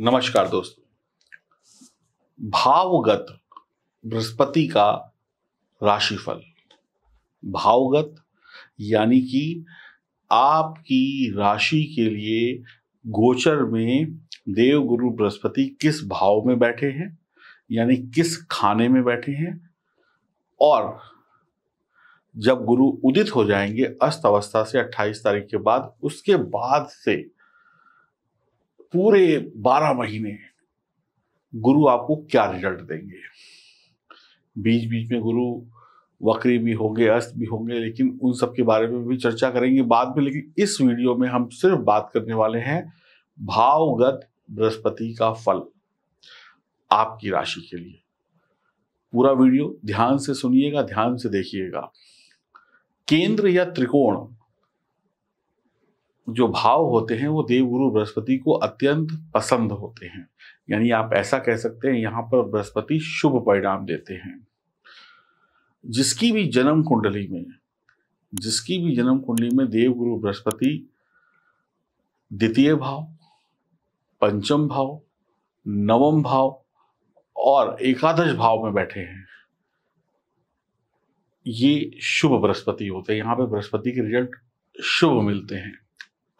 नमस्कार दोस्तों भावगत बृहस्पति का राशिफल भावगत यानी कि आपकी राशि के लिए गोचर में देव गुरु बृहस्पति किस भाव में बैठे हैं यानी किस खाने में बैठे हैं और जब गुरु उदित हो जाएंगे अस्त अवस्था से 28 तारीख के बाद उसके बाद से पूरे बारह महीने गुरु आपको क्या रिजल्ट देंगे बीच बीच में गुरु वक्री भी होंगे अस्त भी होंगे लेकिन उन सब के बारे में भी चर्चा करेंगे बाद में लेकिन इस वीडियो में हम सिर्फ बात करने वाले हैं भावगत बृहस्पति का फल आपकी राशि के लिए पूरा वीडियो ध्यान से सुनिएगा ध्यान से देखिएगा केंद्र या त्रिकोण जो भाव होते हैं वो देवगुरु बृहस्पति को अत्यंत पसंद होते हैं यानी आप ऐसा कह सकते हैं यहाँ पर बृहस्पति शुभ परिणाम देते हैं जिसकी भी जन्म कुंडली में जिसकी भी जन्म कुंडली में देवगुरु बृहस्पति द्वितीय भाव पंचम भाव नवम भाव और एकादश भाव में बैठे हैं ये शुभ बृहस्पति होते हैं यहाँ पे बृहस्पति के रिजल्ट शुभ मिलते हैं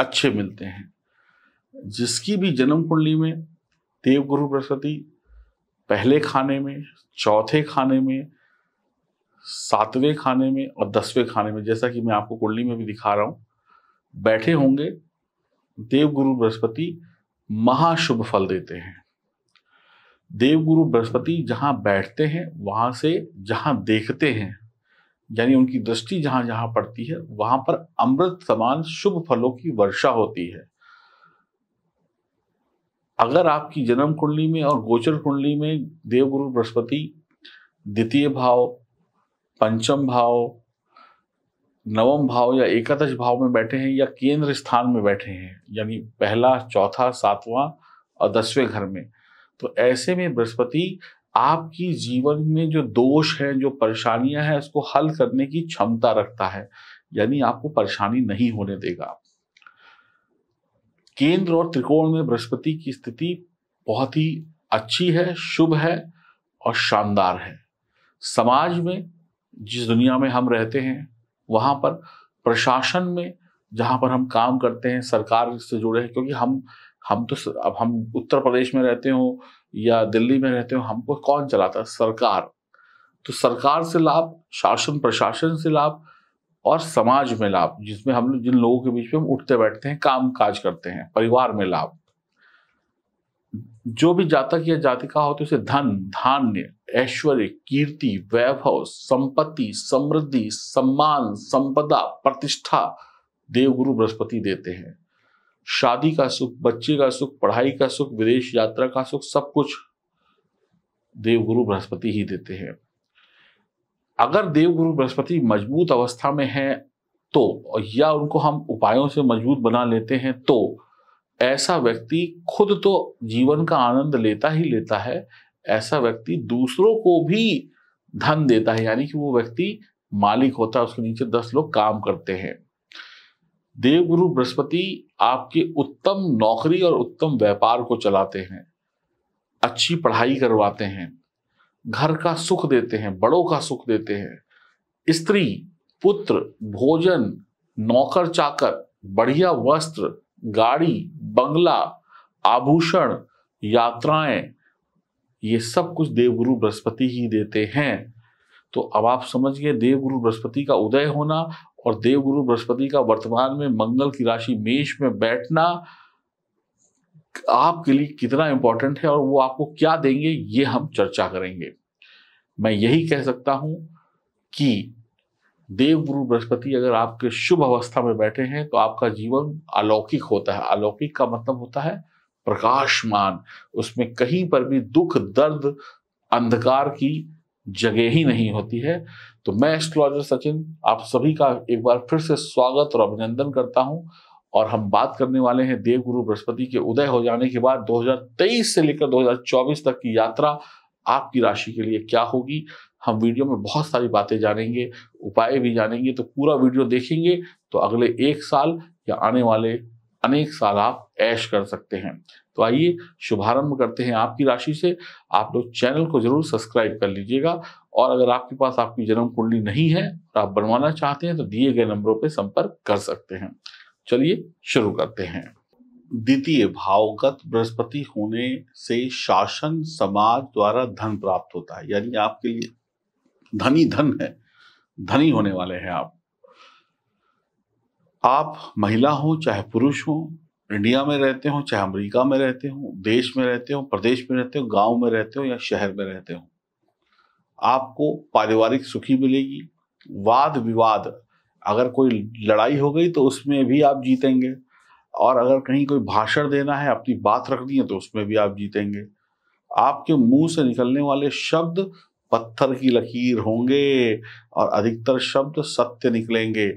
अच्छे मिलते हैं जिसकी भी जन्म कुंडली में देव गुरु बृहस्पति पहले खाने में चौथे खाने में सातवें खाने में और दसवें खाने में जैसा कि मैं आपको कुंडली में भी दिखा रहा हूं बैठे होंगे देव गुरु बृहस्पति महाशुभ फल देते हैं देव गुरु बृहस्पति जहां बैठते हैं वहां से जहां देखते हैं यानी उनकी दृष्टि जहां जहां पड़ती है वहां पर अमृत समान शुभ फलों की वर्षा होती है अगर आपकी जन्म कुंडली में और गोचर कुंडली में देवगुरु बृहस्पति द्वितीय भाव पंचम भाव नवम भाव या एकादश भाव में बैठे हैं या केंद्र स्थान में बैठे हैं यानी पहला चौथा सातवां और दसवें घर में तो ऐसे में बृहस्पति आपकी जीवन में जो दोष है जो परेशानियां हैं उसको हल करने की क्षमता रखता है यानी आपको परेशानी नहीं होने देगा केंद्र और त्रिकोण में बृहस्पति की स्थिति बहुत ही अच्छी है शुभ है और शानदार है समाज में जिस दुनिया में हम रहते हैं वहां पर प्रशासन में जहां पर हम काम करते हैं सरकार से जुड़े हैं क्योंकि हम हम तो अब हम उत्तर प्रदेश में रहते हो या दिल्ली में रहते हो हमको कौन चलाता है सरकार तो सरकार से लाभ शासन प्रशासन से लाभ और समाज में लाभ जिसमें हम जिन लोगों के बीच में हम उठते बैठते हैं काम काज करते हैं परिवार में लाभ जो भी जातक या जातिका हो है तो उसे धन धान्य ऐश्वर्य कीर्ति वैभव संपत्ति समृद्धि सम्मान संपदा प्रतिष्ठा देवगुरु बृहस्पति देते हैं शादी का सुख बच्चे का सुख पढ़ाई का सुख विदेश यात्रा का सुख सब कुछ देवगुरु बृहस्पति ही देते हैं अगर देवगुरु बृहस्पति मजबूत अवस्था में है तो या उनको हम उपायों से मजबूत बना लेते हैं तो ऐसा व्यक्ति खुद तो जीवन का आनंद लेता ही लेता है ऐसा व्यक्ति दूसरों को भी धन देता है यानी कि वो व्यक्ति मालिक होता है उसके नीचे दस लोग काम करते हैं देवगुरु बृहस्पति आपके उत्तम नौकरी और उत्तम व्यापार को चलाते हैं अच्छी पढ़ाई करवाते हैं घर का सुख देते हैं बड़ों का सुख देते हैं स्त्री पुत्र भोजन नौकर चाकर बढ़िया वस्त्र गाड़ी बंगला आभूषण यात्राएं ये सब कुछ देवगुरु बृहस्पति ही देते हैं तो अब आप समझिए देवगुरु बृहस्पति का उदय होना और देवगुरु बृहस्पति का वर्तमान में मंगल की राशि मेष में बैठना आपके लिए कितना इंपॉर्टेंट है और वो आपको क्या देंगे ये हम चर्चा करेंगे मैं यही कह सकता हूं कि देवगुरु बृहस्पति अगर आपके शुभ अवस्था में बैठे हैं तो आपका जीवन अलौकिक होता है अलौकिक का मतलब होता है प्रकाशमान उसमें कहीं पर भी दुख दर्द अंधकार की जगह ही नहीं होती है तो मैं एस्ट्रोलॉजर सचिन आप सभी का एक बार फिर से स्वागत और अभिनंदन करता हूं और हम बात करने वाले हैं देव गुरु बृहस्पति के उदय हो जाने के बाद 2023 से लेकर 2024 तक की यात्रा आपकी राशि के लिए क्या होगी हम वीडियो में बहुत सारी बातें जानेंगे उपाय भी जानेंगे तो पूरा वीडियो देखेंगे तो अगले एक साल या आने वाले अनेक साल आप ऐश कर सकते हैं तो आइए शुभारंभ करते हैं आपकी राशि से आप लोग चैनल को जरूर सब्सक्राइब कर लीजिएगा और अगर आपके पास आपकी जन्म कुंडली नहीं है और आप बनवाना चाहते हैं तो दिए गए नंबरों पर संपर्क कर सकते हैं चलिए शुरू करते हैं द्वितीय भावगत बृहस्पति होने से शासन समाज द्वारा धन प्राप्त होता है यानी आपके लिए धनी धन है धनी होने वाले हैं आप आप महिला हो चाहे पुरुष हो इंडिया में रहते हो चाहे अमेरिका में रहते हो देश में रहते हो प्रदेश में रहते हो गांव में रहते हो या शहर में रहते हो आपको पारिवारिक सुखी मिलेगी वाद विवाद अगर कोई लड़ाई हो गई तो उसमें भी आप जीतेंगे और अगर कहीं कोई भाषण देना है अपनी बात रखनी है तो उसमें भी आप जीतेंगे आपके मुंह से निकलने वाले शब्द पत्थर की लकीर होंगे और अधिकतर शब्द सत्य निकलेंगे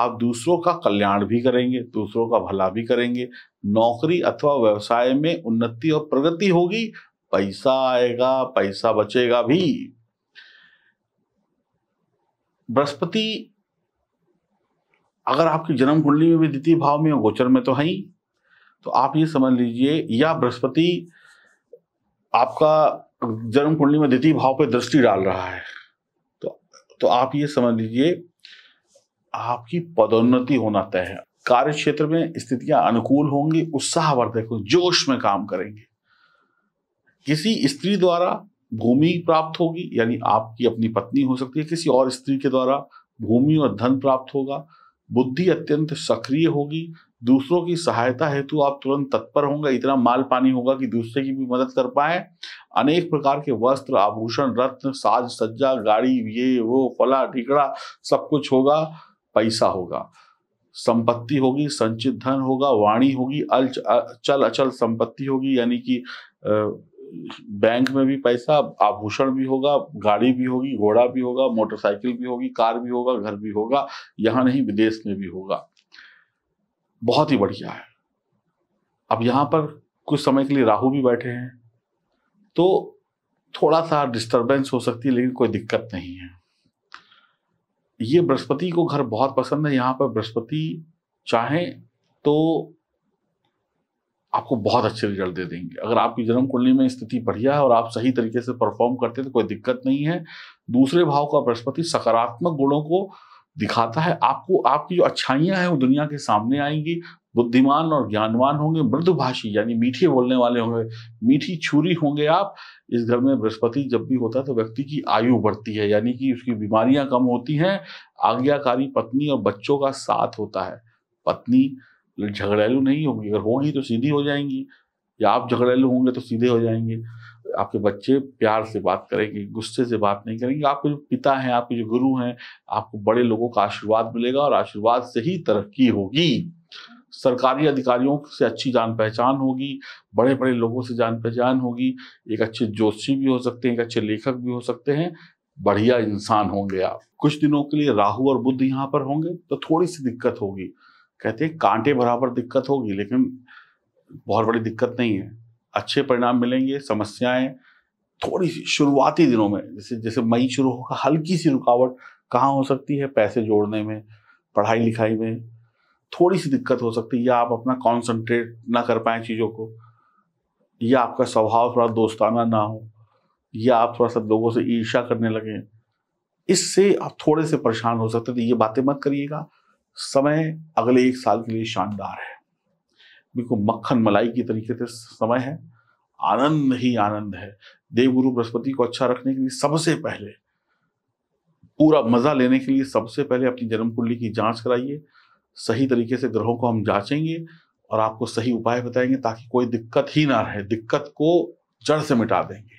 आप दूसरों का कल्याण भी करेंगे दूसरों का भला भी करेंगे नौकरी अथवा व्यवसाय में उन्नति और प्रगति होगी पैसा आएगा पैसा बचेगा भी बृहस्पति अगर आपकी जन्म कुंडली में भी द्वितीय भाव में गोचर में तो है ही तो आप ये समझ लीजिए या बृहस्पति आपका जन्म कुंडली में द्वितीय भाव पर दृष्टि डाल रहा है तो तो आप ये समझ लीजिए आपकी पदोन्नति होना तय है कार्य क्षेत्र में स्थितियां अनुकूल होंगी उत्साहवर्धक हो जोश में काम करेंगे किसी स्त्री द्वारा भूमि प्राप्त होगी यानी आपकी अपनी पत्नी हो सकती है किसी और स्त्री के द्वारा भूमि और धन प्राप्त होगा बुद्धि अत्यंत सक्रिय होगी दूसरों की सहायता हेतु आप तुरंत तत्पर होंगे इतना माल पानी होगा कि दूसरे की भी मदद कर पाए अनेक प्रकार के वस्त्र आभूषण रत्न साज सज्जा गाड़ी ये वो फला ढीकड़ा सब कुछ होगा पैसा होगा संपत्ति होगी संचित धन होगा वाणी होगी अल चल अचल संपत्ति होगी यानी कि बैंक में भी पैसा आभूषण भी होगा गाड़ी भी होगी घोड़ा भी होगा मोटरसाइकिल भी होगी कार भी होगा घर भी होगा यहाँ नहीं विदेश में भी होगा बहुत ही बढ़िया है अब यहां पर कुछ समय के लिए राहु भी बैठे हैं तो थोड़ा सा डिस्टरबेंस हो सकती है लेकिन कोई दिक्कत नहीं है ये बृहस्पति को घर बहुत पसंद है यहाँ पर बृहस्पति चाहें तो आपको बहुत अच्छे रिजल्ट दे देंगे अगर आपकी जन्म कुंडली में स्थिति बढ़िया है और आप सही तरीके से परफॉर्म करते हैं तो कोई दिक्कत नहीं है दूसरे भाव का बृहस्पति सकारात्मक गुणों को दिखाता है आपको आपकी जो अच्छाइयां हैं वो दुनिया के सामने आएंगी बुद्धिमान और ज्ञानवान होंगे मृदुभाषी यानी मीठे बोलने वाले होंगे मीठी छुरी होंगे आप इस घर में बृहस्पति जब भी होता है तो व्यक्ति की आयु बढ़ती है यानी कि उसकी बीमारियां कम होती हैं आज्ञाकारी पत्नी और बच्चों का साथ होता है पत्नी झगड़ेलू नहीं होगी अगर होगी तो सीधी हो जाएंगी या आप झगड़ेलू होंगे तो सीधे हो जाएंगे आपके बच्चे प्यार से बात करेंगे गुस्से से बात नहीं करेंगे आपके जो पिता हैं आपके जो गुरु हैं आपको बड़े लोगों का आशीर्वाद मिलेगा और आशीर्वाद से ही तरक्की होगी सरकारी अधिकारियों से अच्छी जान पहचान होगी बड़े बड़े लोगों से जान पहचान होगी एक अच्छे जोशी भी हो सकते हैं एक अच्छे लेखक भी हो सकते हैं बढ़िया इंसान होंगे आप कुछ दिनों के लिए राहु और बुद्ध यहाँ पर होंगे तो थोड़ी सी दिक्कत होगी कहते हैं कांटे बराबर दिक्कत होगी लेकिन बहुत बड़ी दिक्कत नहीं है अच्छे परिणाम मिलेंगे समस्याएं थोड़ी सी शुरुआती दिनों में जैसे जैसे मई शुरू होगा हल्की सी रुकावट कहाँ हो सकती है पैसे जोड़ने में पढ़ाई लिखाई में थोड़ी सी दिक्कत हो सकती है या आप अपना कॉन्सेंट्रेट ना कर पाए चीज़ों को या आपका स्वभाव थोड़ा दोस्ताना ना हो या आप थोड़ा सा लोगों से ईर्षा करने लगें इससे आप थोड़े से परेशान हो सकते तो ये बातें मत करिएगा समय अगले एक साल के लिए शानदार है बिल्कुल मक्खन मलाई की तरीके से समय है आनंद ही आनंद है देवगुरु बृहस्पति को अच्छा रखने के लिए सबसे पहले पूरा मजा लेने के लिए सबसे पहले अपनी जन्म कुंडली की जांच कराइए सही तरीके से ग्रहों को हम जांचेंगे और आपको सही उपाय बताएंगे ताकि कोई दिक्कत ही ना रहे दिक्कत को जड़ से मिटा देंगे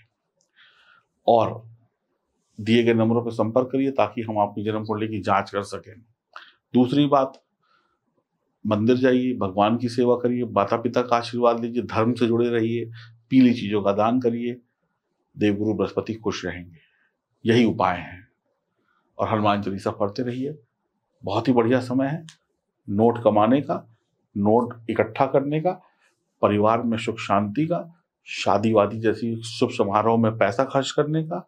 और दिए गए नंबरों पर संपर्क करिए ताकि हम आपकी जन्म कुंडली की जांच कर सकें दूसरी बात मंदिर जाइए भगवान की सेवा करिए माता पिता का आशीर्वाद लीजिए धर्म से जुड़े रहिए पीली चीज़ों का दान करिए देवगुरु बृहस्पति खुश रहेंगे यही उपाय हैं और हनुमान चालीसा पढ़ते रहिए बहुत ही बढ़िया समय है नोट कमाने का नोट इकट्ठा करने का परिवार में सुख शांति का शादी वादी जैसी शुभ समारोह में पैसा खर्च करने का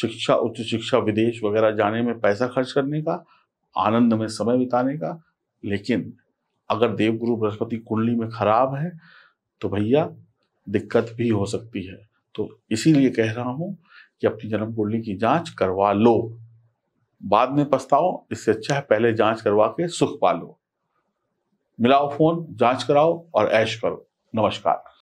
शिक्षा उच्च शिक्षा विदेश वगैरह जाने में पैसा खर्च करने का आनंद में समय बिताने का लेकिन अगर देवगुरु बृहस्पति कुंडली में खराब है तो भैया दिक्कत भी हो सकती है तो इसीलिए कह रहा हूं कि अपनी जन्म कुंडली की जांच करवा लो बाद में पछताओ इससे अच्छा है पहले जांच करवा के सुख पा लो मिलाओ फोन जांच कराओ और ऐश करो नमस्कार